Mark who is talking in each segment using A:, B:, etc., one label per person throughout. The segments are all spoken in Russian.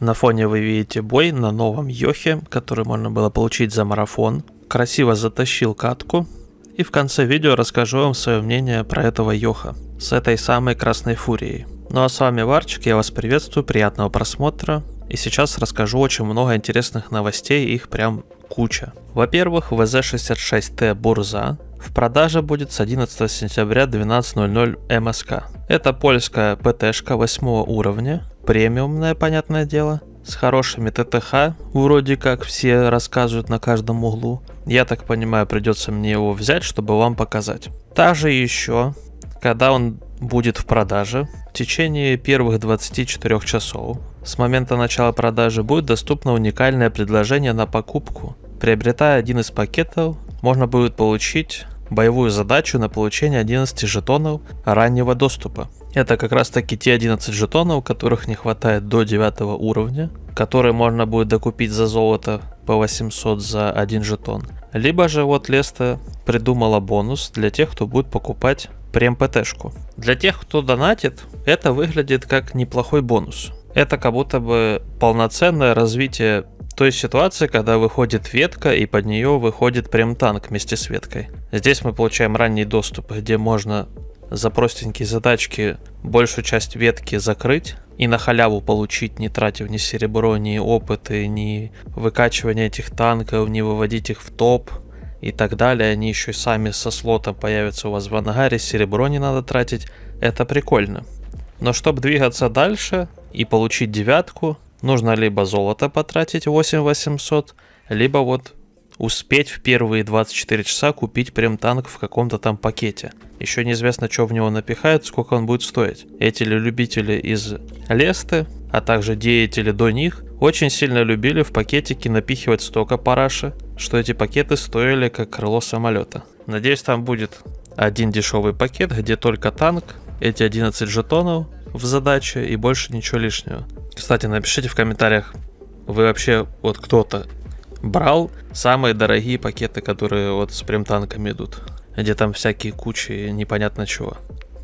A: На фоне вы видите бой на новом Йохе, который можно было получить за марафон. Красиво затащил катку. И в конце видео расскажу вам свое мнение про этого Йоха с этой самой красной фурией. Ну а с вами Варчик, я вас приветствую, приятного просмотра. И сейчас расскажу очень много интересных новостей, их прям куча. во первых вз 66 т Бурза в продаже будет с 11 сентября 12.00 МСК. Это польская ПТШка шка 8 уровня, премиумная, понятное дело, с хорошими ТТХ, вроде как все рассказывают на каждом углу. Я так понимаю, придется мне его взять, чтобы вам показать. Также еще, когда он будет в продаже, в течение первых 24 часов с момента начала продажи будет доступно уникальное предложение на покупку. Приобретая один из пакетов, можно будет получить боевую задачу на получение 11 жетонов раннего доступа. Это как раз таки те 11 жетонов, которых не хватает до 9 уровня, которые можно будет докупить за золото по 800 за один жетон. Либо же вот Леста придумала бонус для тех, кто будет покупать прем-ПТшку. Для тех, кто донатит, это выглядит как неплохой бонус. Это как будто бы полноценное развитие той ситуации, когда выходит ветка и под нее выходит прем танк вместе с веткой. Здесь мы получаем ранний доступ, где можно за простенькие задачки большую часть ветки закрыть и на халяву получить, не тратив ни серебро, ни опыты, ни выкачивание этих танков, не выводить их в топ и так далее. Они еще и сами со слота появятся у вас в ангаре, серебро не надо тратить. Это прикольно. Но чтобы двигаться дальше и получить девятку, нужно либо золото потратить 8800, либо вот успеть в первые 24 часа купить прям танк в каком-то там пакете. Еще неизвестно, что в него напихают, сколько он будет стоить. Эти любители из Лесты, а также деятели до них, очень сильно любили в пакетики напихивать столько параши, что эти пакеты стоили как крыло самолета. Надеюсь, там будет один дешевый пакет, где только танк, эти 11 жетонов в задаче и больше ничего лишнего. Кстати, напишите в комментариях, вы вообще вот кто-то брал самые дорогие пакеты, которые вот с прем-танками идут, где там всякие кучи непонятно чего.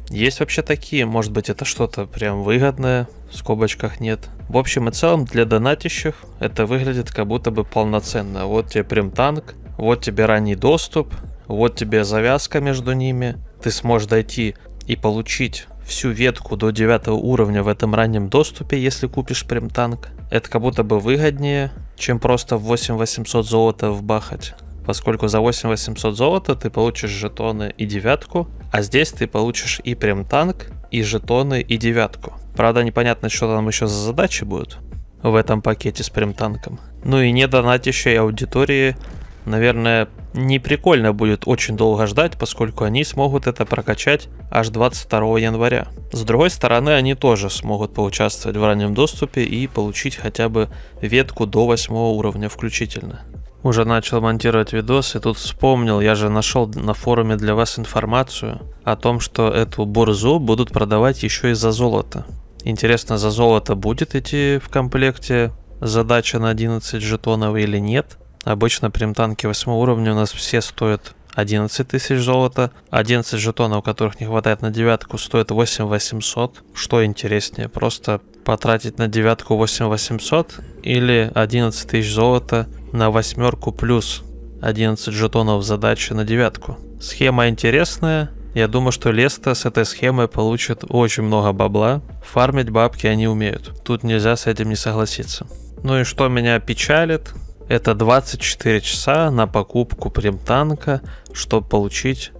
A: Есть вообще такие, может быть это что-то прям выгодное, в скобочках нет. В общем и целом для донатящих это выглядит как будто бы полноценно. Вот тебе прям танк, вот тебе ранний доступ, вот тебе завязка между ними. Ты сможешь дойти и получить всю ветку до 9 уровня в этом раннем доступе, если купишь прям танк. Это как будто бы выгоднее, чем просто 8800 золота вбахать. Поскольку за 8800 золота ты получишь жетоны и девятку, а здесь ты получишь и прям танк, и жетоны, и девятку. Правда, непонятно, что там еще за задачи будут в этом пакете с прем танком. Ну и не донатящей аудитории Наверное, не прикольно будет очень долго ждать, поскольку они смогут это прокачать аж 22 января. С другой стороны, они тоже смогут поучаствовать в раннем доступе и получить хотя бы ветку до 8 уровня включительно. Уже начал монтировать видос и тут вспомнил, я же нашел на форуме для вас информацию о том, что эту бурзу будут продавать еще и за золото. Интересно, за золото будет идти в комплекте задача на 11 жетонов или нет – Обычно танки 8 уровня у нас все стоят 11 тысяч золота. 11 жетонов, которых не хватает на девятку, стоит 8 800. Что интереснее, просто потратить на девятку 8 800 или 11 тысяч золота на восьмерку плюс 11 жетонов задачи на девятку. Схема интересная. Я думаю, что Леста с этой схемой получит очень много бабла. Фармить бабки они умеют. Тут нельзя с этим не согласиться. Ну и что меня печалит, это 24 часа на покупку прем-танка, чтобы получить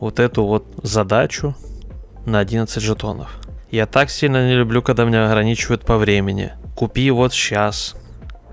A: вот эту вот задачу на 11 жетонов. Я так сильно не люблю, когда меня ограничивают по времени. Купи вот сейчас.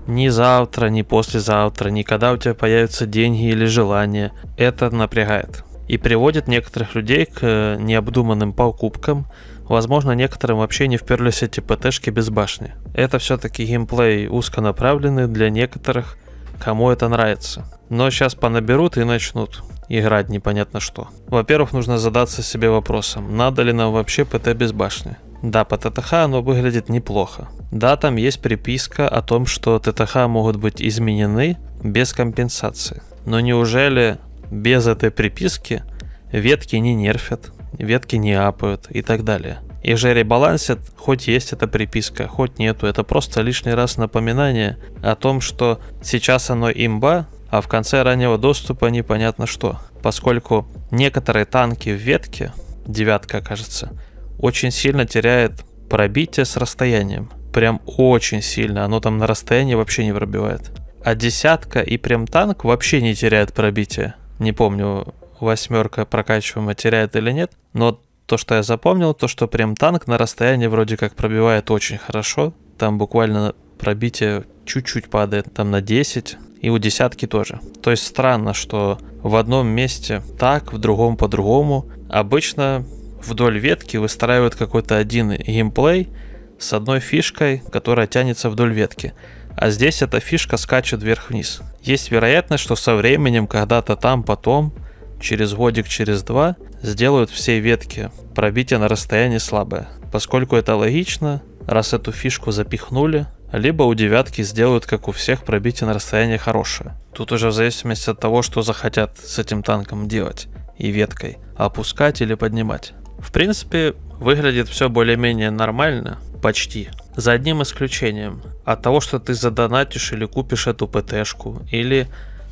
A: Ни завтра, ни послезавтра, ни когда у тебя появятся деньги или желание. Это напрягает. И приводит некоторых людей к э, необдуманным покупкам. Возможно, некоторым вообще не вперлись эти ПТшки без башни. Это все-таки геймплей узконаправленный для некоторых – кому это нравится. Но сейчас понаберут и начнут играть непонятно что. Во-первых, нужно задаться себе вопросом, надо ли нам вообще ПТ без башни. Да, по ТТХ оно выглядит неплохо. Да, там есть приписка о том, что ТТХ могут быть изменены без компенсации. Но неужели без этой приписки ветки не нерфят, ветки не апают и так далее? И Jerry балансит, хоть есть эта приписка, хоть нету. Это просто лишний раз напоминание о том, что сейчас оно имба, а в конце раннего доступа непонятно что. Поскольку некоторые танки в ветке, девятка кажется, очень сильно теряет пробитие с расстоянием. Прям очень сильно, оно там на расстоянии вообще не пробивает. А десятка и прям танк вообще не теряет пробитие. Не помню, восьмерка прокачиваемая теряет или нет, но то, что я запомнил, то, что прям танк на расстоянии вроде как пробивает очень хорошо. Там буквально пробитие чуть-чуть падает, там на 10, и у десятки тоже. То есть странно, что в одном месте так, в другом по-другому. Обычно вдоль ветки выстраивают какой-то один геймплей с одной фишкой, которая тянется вдоль ветки. А здесь эта фишка скачет вверх-вниз. Есть вероятность, что со временем, когда-то там, потом, через годик, через два сделают все ветки пробитие на расстоянии слабое. Поскольку это логично, раз эту фишку запихнули, либо у девятки сделают, как у всех, пробитие на расстоянии хорошее. Тут уже в зависимости от того, что захотят с этим танком делать и веткой, опускать или поднимать. В принципе, выглядит все более-менее нормально, почти. За одним исключением, от того, что ты задонатишь или купишь эту ПТшку, или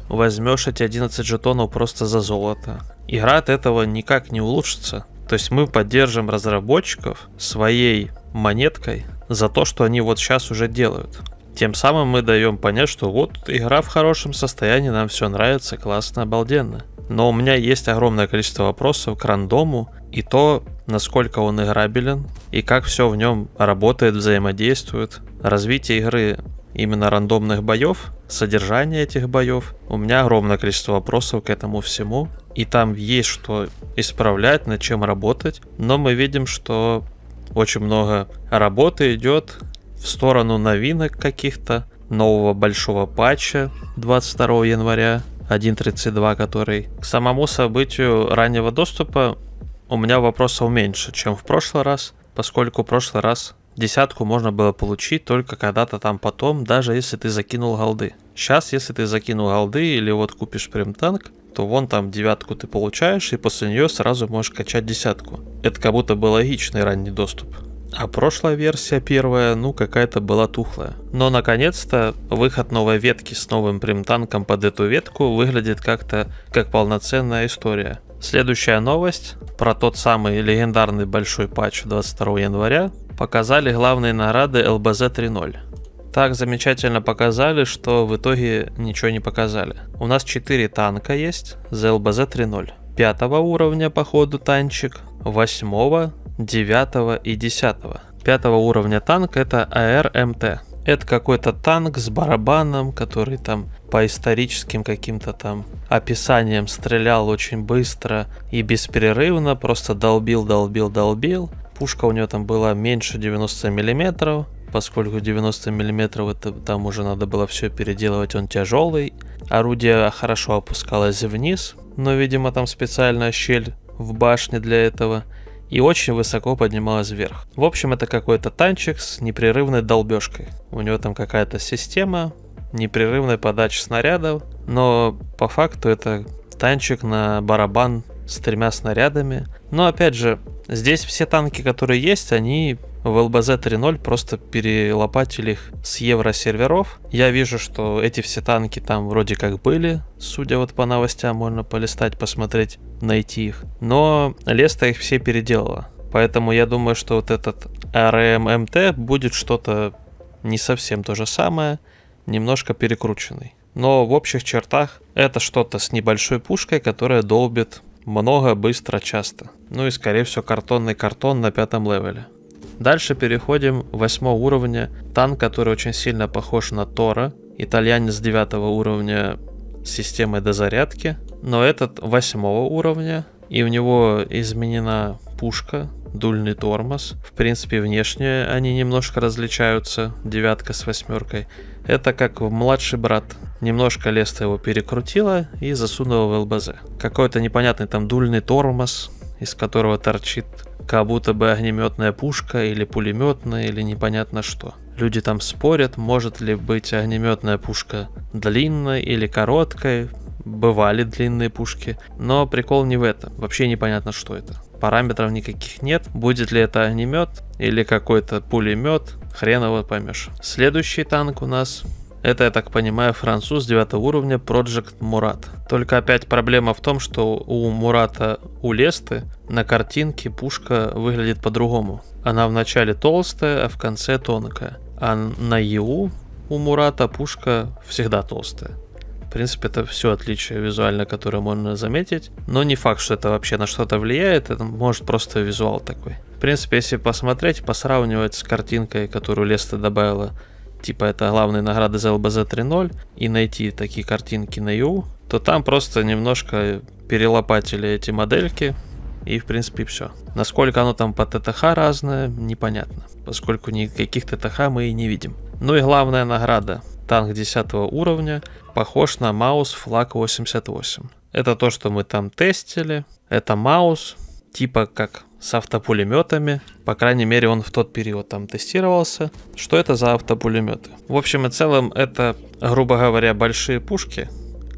A: возьмешь эти 11 жетонов просто за золото. Игра от этого никак не улучшится. То есть мы поддержим разработчиков своей монеткой за то, что они вот сейчас уже делают. Тем самым мы даем понять, что вот игра в хорошем состоянии, нам все нравится, классно, обалденно. Но у меня есть огромное количество вопросов к рандому и то, насколько он играбелен, и как все в нем работает, взаимодействует. Развитие игры именно рандомных боев, содержание этих боев. У меня огромное количество вопросов к этому всему. И там есть что исправлять, над чем работать. Но мы видим, что очень много работы идет в сторону новинок каких-то, нового большого патча 22 января 1.32, который к самому событию раннего доступа у меня вопросов меньше, чем в прошлый раз, поскольку в прошлый раз десятку можно было получить только когда-то там потом, даже если ты закинул голды. Сейчас, если ты закинул голды или вот купишь прям танк, то вон там девятку ты получаешь, и после нее сразу можешь качать десятку. Это как будто бы логичный ранний доступ. А прошлая версия первая, ну какая-то была тухлая. Но наконец-то выход новой ветки с новым примтанком под эту ветку выглядит как-то как полноценная история. Следующая новость про тот самый легендарный большой патч 22 января показали главные награды ЛБЗ 3.0. Так замечательно показали, что в итоге ничего не показали. У нас 4 танка есть за ЛБЗ 3.0. 5 уровня по ходу танчик, 8, 9 и 10. 5 уровня танк это АРМТ. Это какой-то танк с барабаном, который там по историческим каким-то там описаниям стрелял очень быстро и бесперерывно, просто долбил, долбил, долбил. Пушка у нее там была меньше 90 миллиметров, поскольку 90 миллиметров это, там уже надо было все переделывать, он тяжелый. Орудие хорошо опускалось вниз, но, видимо, там специальная щель в башне для этого и очень высоко поднималась вверх. В общем, это какой-то танчик с непрерывной долбежкой. У него там какая-то система непрерывной подачи снарядов, но по факту это танчик на барабан с тремя снарядами. Но опять же, здесь все танки, которые есть, они в ЛБЗ 3.0 просто перелопатили их с евро-серверов. Я вижу, что эти все танки там вроде как были, судя вот по новостям, можно полистать, посмотреть, найти их. Но Леста их все переделала. Поэтому я думаю, что вот этот а РММТ будет что-то не совсем то же самое, немножко перекрученный. Но в общих чертах это что-то с небольшой пушкой, которая долбит много, быстро, часто. Ну и скорее всего картонный картон на пятом левеле. Дальше переходим в восьмого уровня. Танк, который очень сильно похож на Тора. Итальянец девятого уровня с системой дозарядки. Но этот восьмого уровня. И у него изменена пушка дульный тормоз. В принципе, внешне они немножко различаются, девятка с восьмеркой. Это как младший брат. Немножко Леста его перекрутила и засунула в ЛБЗ. Какой-то непонятный там дульный тормоз, из которого торчит как будто бы огнеметная пушка или пулеметная или непонятно что. Люди там спорят, может ли быть огнеметная пушка длинной или короткой. Бывали длинные пушки, но прикол не в этом. Вообще непонятно, что это параметров никаких нет. Будет ли это огнемет или какой-то пулемет, хрен его поймешь. Следующий танк у нас это, я так понимаю, француз 9 уровня Project Murat. Только опять проблема в том, что у Мурата у Лесты на картинке пушка выглядит по-другому. Она в начале толстая, а в конце тонкая. А на ЕУ у Мурата пушка всегда толстая. В принципе, это все отличие визуально, которое можно заметить. Но не факт, что это вообще на что-то влияет, это может просто визуал такой. В принципе, если посмотреть, посравнивать с картинкой, которую Леста добавила, типа это главные награды за LBZ 3.0, и найти такие картинки на EU, то там просто немножко перелопатили эти модельки, и в принципе все. Насколько оно там по ТТХ разное, непонятно, поскольку никаких ТТХ мы и не видим. Ну и главная награда. Танк 10 уровня похож на маус флаг 88. Это то, что мы там тестили. Это маус, типа как с автопулеметами. По крайней мере, он в тот период там тестировался. Что это за автопулеметы? В общем и целом, это, грубо говоря, большие пушки,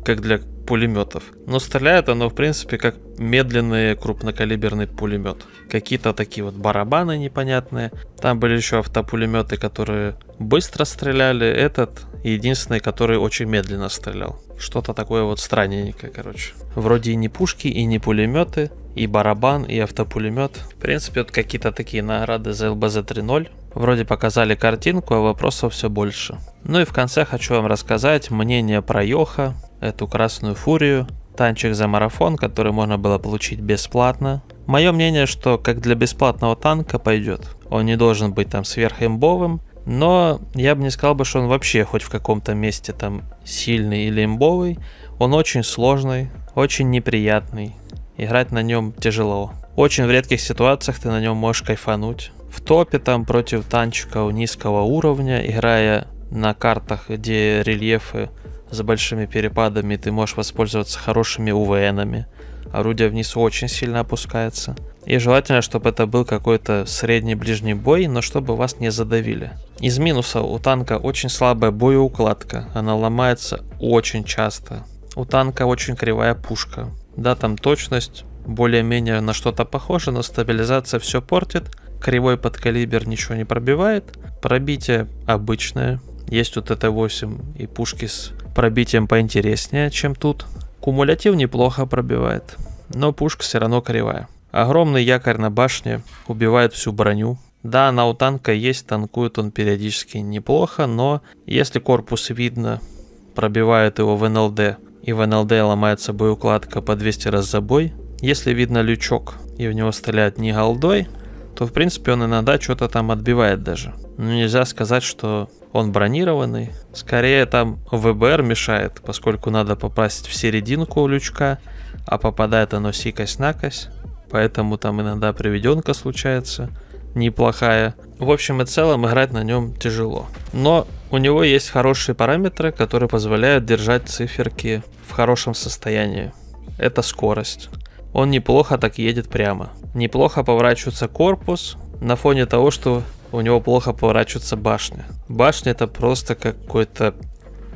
A: как для пулеметов. Но стреляет оно, в принципе, как медленный крупнокалиберный пулемет. Какие-то такие вот барабаны непонятные. Там были еще автопулеметы, которые быстро стреляли. Этот единственный, который очень медленно стрелял. Что-то такое вот странненькое, короче. Вроде и не пушки, и не пулеметы, и барабан, и автопулемет. В принципе, вот какие-то такие награды за ЛБЗ 3.0. Вроде показали картинку, а вопросов все больше. Ну и в конце хочу вам рассказать мнение про Йоха, эту красную фурию, танчик за марафон, который можно было получить бесплатно. Мое мнение, что как для бесплатного танка пойдет. Он не должен быть там сверхимбовым, но я бы не сказал бы, что он вообще хоть в каком-то месте там сильный или имбовый. Он очень сложный, очень неприятный. Играть на нем тяжело. Очень в редких ситуациях ты на нем можешь кайфануть в топе там против танчиков низкого уровня, играя на картах, где рельефы с большими перепадами, ты можешь воспользоваться хорошими УВНами. Орудие вниз очень сильно опускается. И желательно, чтобы это был какой-то средний ближний бой, но чтобы вас не задавили. Из минусов у танка очень слабая боеукладка, она ломается очень часто. У танка очень кривая пушка. Да, там точность более-менее на что-то похожа, но стабилизация все портит – кривой подкалибер ничего не пробивает. Пробитие обычное. Есть у ТТ-8 и пушки с пробитием поинтереснее, чем тут. Кумулятив неплохо пробивает, но пушка все равно кривая. Огромный якорь на башне убивает всю броню. Да, она у танка есть, танкует он периодически неплохо, но если корпус видно, пробивает его в НЛД, и в НЛД ломается боеукладка по 200 раз за бой, если видно лючок и в него стреляют не голдой, то в принципе он иногда что-то там отбивает даже. Но ну, нельзя сказать, что он бронированный. Скорее там ВБР мешает, поскольку надо попасть в серединку лючка, а попадает оно сикость на кость, Поэтому там иногда приведенка случается неплохая. В общем и целом играть на нем тяжело. Но у него есть хорошие параметры, которые позволяют держать циферки в хорошем состоянии. Это скорость он неплохо так едет прямо. Неплохо поворачивается корпус на фоне того, что у него плохо поворачивается башня. Башня это просто какой-то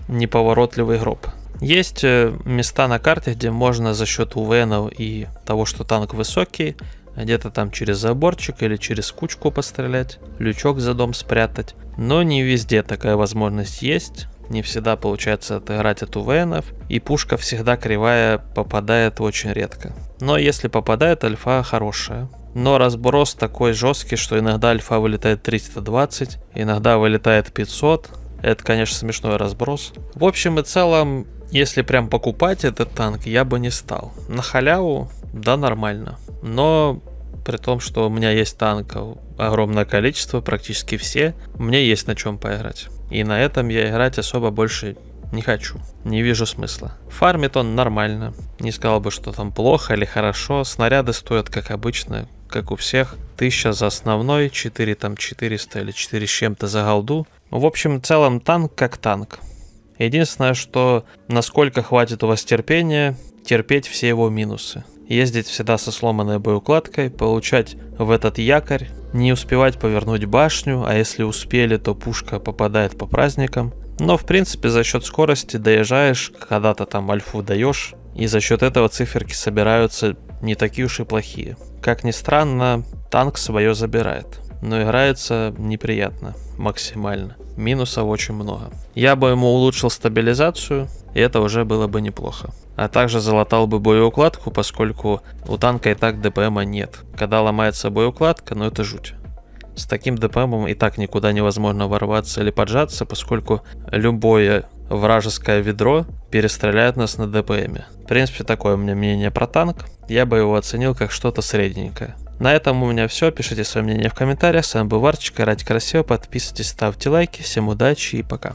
A: неповоротливый гроб. Есть э, места на карте, где можно за счет увенов и того, что танк высокий, где-то там через заборчик или через кучку пострелять, лючок за дом спрятать. Но не везде такая возможность есть не всегда получается отыграть от УВНов, и пушка всегда кривая попадает очень редко. Но если попадает, альфа хорошая. Но разброс такой жесткий, что иногда альфа вылетает 320, иногда вылетает 500. Это, конечно, смешной разброс. В общем и целом, если прям покупать этот танк, я бы не стал. На халяву, да, нормально. Но при том, что у меня есть танков огромное количество, практически все, мне есть на чем поиграть. И на этом я играть особо больше не хочу. Не вижу смысла. Фармит он нормально. Не сказал бы, что там плохо или хорошо. Снаряды стоят, как обычно, как у всех. 1000 за основной, 4 там 400 или 4 с чем-то за голду. В общем, в целом танк как танк. Единственное, что насколько хватит у вас терпения, терпеть все его минусы ездить всегда со сломанной боеукладкой, получать в этот якорь, не успевать повернуть башню, а если успели, то пушка попадает по праздникам. Но в принципе за счет скорости доезжаешь, когда-то там альфу даешь, и за счет этого циферки собираются не такие уж и плохие. Как ни странно, танк свое забирает, но играется неприятно, максимально минусов очень много. Я бы ему улучшил стабилизацию, и это уже было бы неплохо. А также залатал бы боеукладку, поскольку у танка и так ДПМа нет. Когда ломается боеукладка, ну это жуть. С таким ДПМом и так никуда невозможно ворваться или поджаться, поскольку любое вражеское ведро перестреляет нас на ДПМе. В принципе, такое у меня мнение про танк. Я бы его оценил как что-то средненькое. На этом у меня все. Пишите свое мнение в комментариях. С вами был Варчик. Ради красиво. Подписывайтесь, ставьте лайки. Всем удачи и пока.